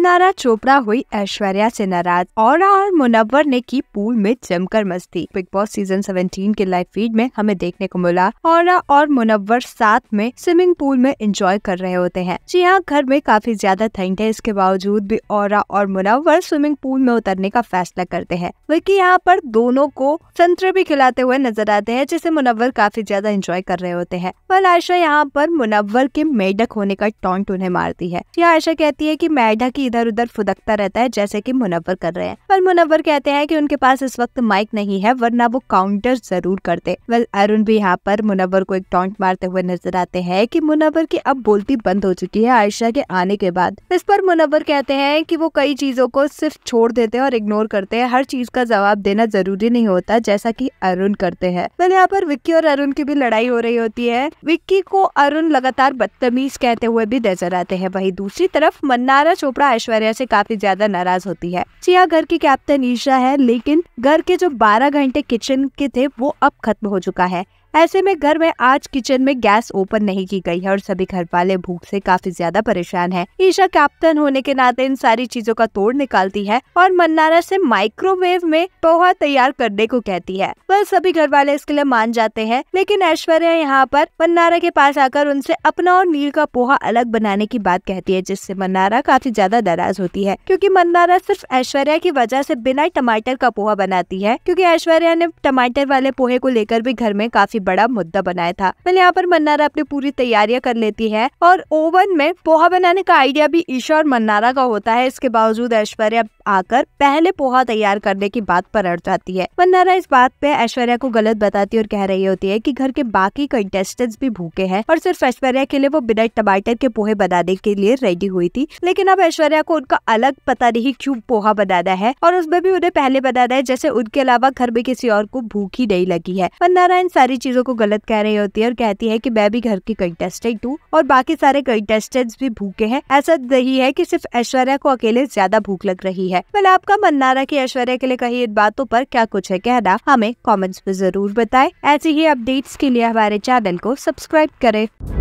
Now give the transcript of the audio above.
नारा चोपड़ा हुई ऐश्वर्या से नाराज और और मुनव्वर ने की पूल में जमकर मस्ती बिग बॉस सीजन 17 के लाइव फीड में हमें देखने को मिला और और मुनव्वर साथ में स्विमिंग पूल में एंजॉय कर रहे होते हैं जी हाँ घर में काफी ज्यादा ठंड है इसके बावजूद भी और और मुनव्वर स्विमिंग पूल में उतरने का फैसला करते हैं बल्कि यहाँ पर दोनों को संतरे भी खिलाते हुए नजर आते हैं जिसे मुनव्वर काफी ज्यादा एंजॉय कर रहे होते हैं वह आयशा यहाँ पर मुनव्वर के मेढक होने का टॉन्ट उन्हें मारती है यह आयशा कहती है की मैडा की इधर उधर फुदकता रहता है जैसे कि मुनव्वर कर रहे हैं पर मुनव्वर कहते हैं कि उनके पास इस वक्त माइक नहीं है वरना वो काउंटर जरूर करते वेल अरुण भी यहाँ पर मुनव्वर को एक टॉन्ट मारते हुए नजर आते हैं की मुनव्वर की अब बोलती बंद हो चुकी है आयशा के आने के बाद इस पर मुनव्वर कहते हैं की वो कई चीजों को सिर्फ छोड़ देते हैं और इग्नोर करते हैं हर चीज का जवाब देना जरूरी नहीं होता जैसा की अरुण करते हैं वेल यहाँ पर विक्की और अरुण की भी लड़ाई हो रही होती है विक्की को अरुण लगातार बदतमीज कहते हुए भी नजर आते हैं वही दूसरी तरफ मन्नारा चोपड़ा ऐश्वर्या से काफी ज्यादा नाराज होती है चिया घर की कैप्टन ईशा है लेकिन घर के जो 12 घंटे किचन के थे वो अब खत्म हो चुका है ऐसे में घर में आज किचन में गैस ओपन नहीं की गई है और सभी घर वाले भूख से काफी ज्यादा परेशान है ईशा कैप्टन होने के नाते इन सारी चीजों का तोड़ निकालती है और मन्नारा से माइक्रोवेव में पोहा तैयार करने को कहती है वह सभी घर वाले इसके लिए मान जाते हैं लेकिन ऐश्वर्या यहाँ पर मन्नारा के पास आकर उनसे अपना और नील का पोहा अलग बनाने की बात कहती है जिससे मन्नारा काफी ज्यादा नाराज होती है क्यूँकी मन्नारा सिर्फ ऐश्वर्या की वजह से बिना टमाटर का पोहा बनाती है क्यूँकी ऐश्वर्या ने टमाटर वाले पोहे को लेकर भी घर में काफी काफी बड़ा मुद्दा बनाया था मैंने यहाँ पर मन्नारा अपनी पूरी तैयारियां कर लेती है और ओवन में पोहा बनाने का आइडिया भी ईशा और मन्नारा का होता है इसके बावजूद ऐश्वर्या आकर पहले पोहा तैयार करने की बात पर अड़ जाती है मन्नारा इस बात पे ऐश्वर्या को गलत बताती है और कह रही होती है कि घर के बाकी कंटेस्टेंट्स भी भूखे हैं और सिर्फ ऐश्वर्या के लिए वो बिना टमाटर के पोहे बनाने के लिए रेडी हुई थी लेकिन अब ऐश्वर्या को उनका अलग पता नहीं क्यूँ पोहा बनाना है और उसमें भी उन्हें पहले बनाना है जैसे उनके अलावा घर में किसी और को भूख ही नहीं लगी है मन्नारा इन सारी चीज़ों को गलत कह रही होती है और कहती है कि मैं भी घर की कंटेस्टेंट हूँ और बाकी सारे कंटेस्टेंट्स भी भूखे हैं ऐसा नहीं है कि सिर्फ ऐश्वर्या को अकेले ज्यादा भूख लग रही है पहले आपका मन रहा की ऐश्वर्या के लिए कही इन बातों पर क्या कुछ है कहना हमें कॉमेंट्स में जरूर बताए ऐसी ही अपडेट्स के लिए हमारे चैनल को सब्सक्राइब करें